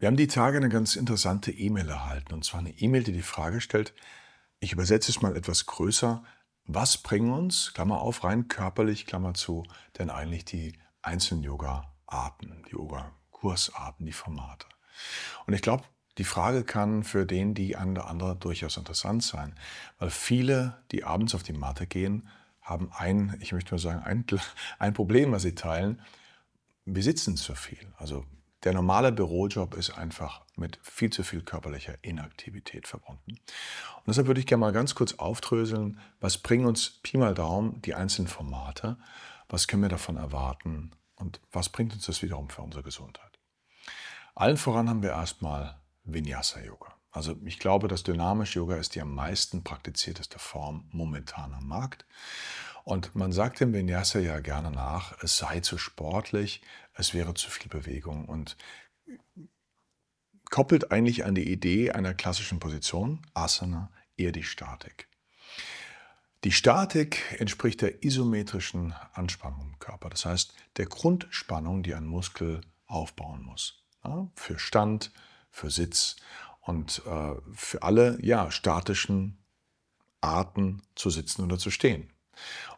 Wir haben die Tage eine ganz interessante E-Mail erhalten. Und zwar eine E-Mail, die die Frage stellt, ich übersetze es mal etwas größer, was bringen uns, Klammer auf, rein körperlich, Klammer zu, denn eigentlich die einzelnen Yoga-Arten, die Yoga-Kursarten, die Formate. Und ich glaube, die Frage kann für den, die an der andere durchaus interessant sein, weil viele, die abends auf die Matte gehen, haben ein, ich möchte mal sagen, ein, ein Problem, was sie teilen. Wir sitzen zu viel. Also der normale Bürojob ist einfach mit viel zu viel körperlicher Inaktivität verbunden. Und deshalb würde ich gerne mal ganz kurz aufdröseln, was bringen uns Pi mal Daumen die einzelnen Formate, was können wir davon erwarten und was bringt uns das wiederum für unsere Gesundheit. Allen voran haben wir erstmal Vinyasa-Yoga. Also ich glaube, das dynamische Yoga ist die am meisten praktizierteste Form momentan am Markt. Und man sagt dem Vinyasa ja gerne nach, es sei zu sportlich, es wäre zu viel Bewegung und koppelt eigentlich an die Idee einer klassischen Position, Asana, eher die Statik. Die Statik entspricht der isometrischen Anspannung im Körper, das heißt der Grundspannung, die ein Muskel aufbauen muss. Ja, für Stand, für Sitz und äh, für alle ja, statischen Arten zu sitzen oder zu stehen.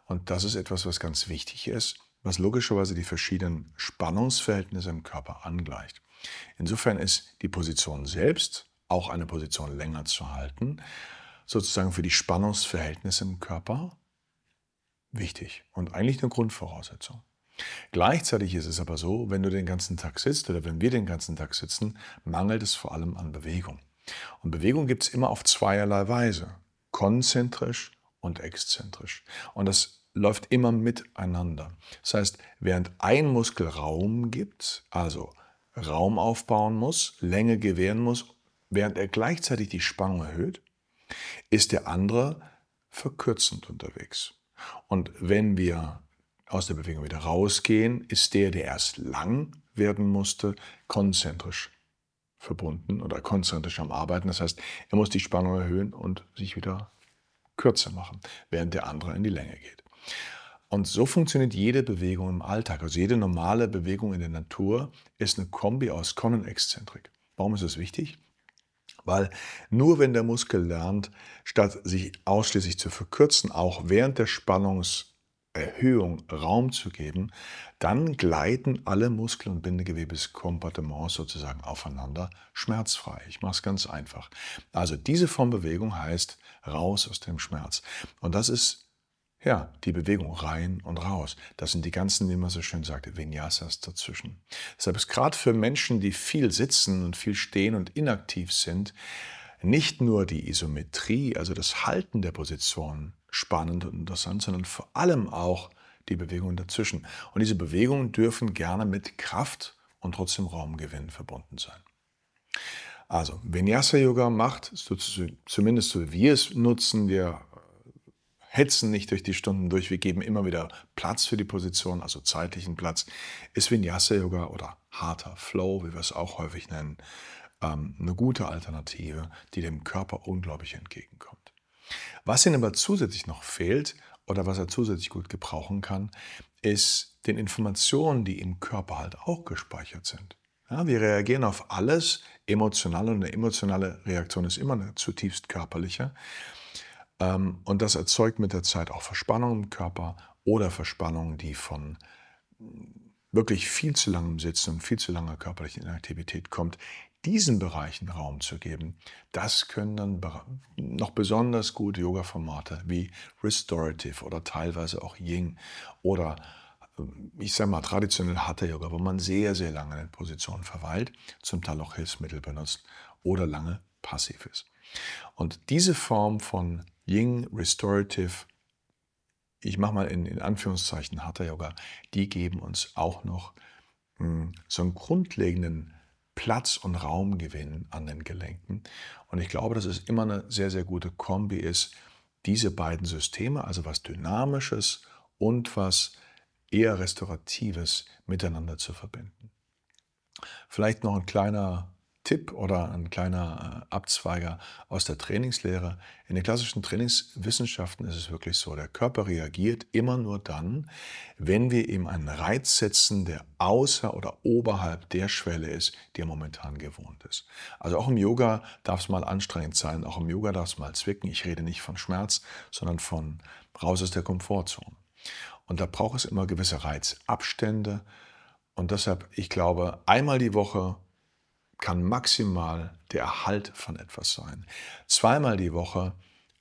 Und das ist etwas, was ganz wichtig ist, was logischerweise die verschiedenen Spannungsverhältnisse im Körper angleicht. Insofern ist die Position selbst auch eine Position länger zu halten, sozusagen für die Spannungsverhältnisse im Körper wichtig und eigentlich eine Grundvoraussetzung. Gleichzeitig ist es aber so, wenn du den ganzen Tag sitzt oder wenn wir den ganzen Tag sitzen, mangelt es vor allem an Bewegung. Und Bewegung gibt es immer auf zweierlei Weise, konzentrisch und exzentrisch. Und das läuft immer miteinander. Das heißt, während ein Muskel Raum gibt, also Raum aufbauen muss, Länge gewähren muss, während er gleichzeitig die Spannung erhöht, ist der andere verkürzend unterwegs. Und wenn wir aus der Bewegung wieder rausgehen, ist der, der erst lang werden musste, konzentrisch verbunden oder konzentrisch am Arbeiten. Das heißt, er muss die Spannung erhöhen und sich wieder kürzer machen, während der andere in die Länge geht. Und so funktioniert jede Bewegung im Alltag, also jede normale Bewegung in der Natur ist eine Kombi aus Kon und Exzentrik. Warum ist das wichtig? Weil nur wenn der Muskel lernt, statt sich ausschließlich zu verkürzen, auch während der Spannungs- Erhöhung Raum zu geben, dann gleiten alle Muskel- und Bindegewebeskompartements sozusagen aufeinander schmerzfrei. Ich mache es ganz einfach. Also diese Form Bewegung heißt raus aus dem Schmerz. Und das ist ja, die Bewegung rein und raus. Das sind die ganzen, wie man so schön sagte, Vinyasas dazwischen. Deshalb ist gerade für Menschen, die viel sitzen und viel stehen und inaktiv sind, nicht nur die Isometrie, also das Halten der Position spannend und interessant, sondern vor allem auch die Bewegungen dazwischen. Und diese Bewegungen dürfen gerne mit Kraft und trotzdem Raumgewinn verbunden sein. Also, Vinyasa-Yoga macht, zumindest so wie wir es nutzen, wir hetzen nicht durch die Stunden durch, wir geben immer wieder Platz für die Position, also zeitlichen Platz, ist Vinyasa-Yoga oder harter Flow, wie wir es auch häufig nennen, ähm, eine gute Alternative, die dem Körper unglaublich entgegenkommt. Was ihnen aber zusätzlich noch fehlt oder was er zusätzlich gut gebrauchen kann, ist den Informationen, die im Körper halt auch gespeichert sind. Ja, wir reagieren auf alles emotional und eine emotionale Reaktion ist immer eine zutiefst körperliche. Ähm, und das erzeugt mit der Zeit auch Verspannung im Körper oder Verspannung, die von hm, wirklich viel zu langem Sitzen und viel zu langer körperlichen Inaktivität kommt, diesen Bereichen Raum zu geben, das können dann noch besonders gut Yoga-Formate wie Restorative oder teilweise auch Ying oder ähm, ich sage mal traditionell Hatha Yoga, wo man sehr, sehr lange in Positionen verweilt, zum Teil auch Hilfsmittel benutzt oder lange passiv ist. Und diese Form von Ying Restorative, ich mache mal in, in Anführungszeichen Hatha Yoga, die geben uns auch noch mh, hm, so einen grundlegenden Platz und Raum gewinnen an den Gelenken. Und ich glaube, dass es immer eine sehr, sehr gute Kombi ist, diese beiden Systeme, also was Dynamisches und was eher Restauratives miteinander zu verbinden. Vielleicht noch ein kleiner Tipp oder ein kleiner äh, Abzweiger aus der Trainingslehre. In den klassischen Trainingswissenschaften ist es wirklich so, der Körper reagiert immer nur dann, wenn wir ihm einen Reiz setzen, der außer oder oberhalb der Schwelle ist, die er momentan gewohnt ist. Also auch im Yoga darf es mal anstrengend sein, auch im Yoga darf es mal zwicken. Ich rede nicht von Schmerz, sondern von raus aus der Komfortzone. Und da braucht es immer gewisse Reizabstände. Und deshalb, ich glaube, einmal die Woche kann maximal der Erhalt von etwas sein. Zweimal die Woche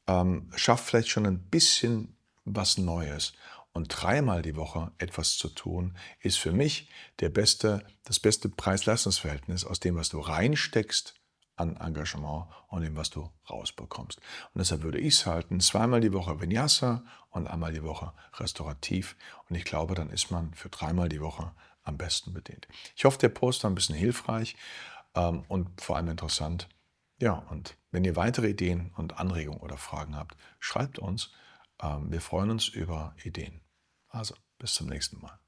ähm, schafft vielleicht schon ein bisschen was Neues. Und dreimal die Woche etwas zu tun, ist für mich der beste, das beste Preis-Leistungs-Verhältnis aus dem, was du reinsteckst an Engagement und dem, was du rausbekommst. Und deshalb würde ich es halten, zweimal die Woche Vinyasa und einmal die Woche restaurativ. Und ich glaube, dann ist man für dreimal die Woche am besten bedient. Ich hoffe, der Post war ein bisschen hilfreich ähm, und vor allem interessant. Ja, und wenn ihr weitere Ideen und Anregungen oder Fragen habt, schreibt uns. Ähm, wir freuen uns über Ideen. Also, bis zum nächsten Mal.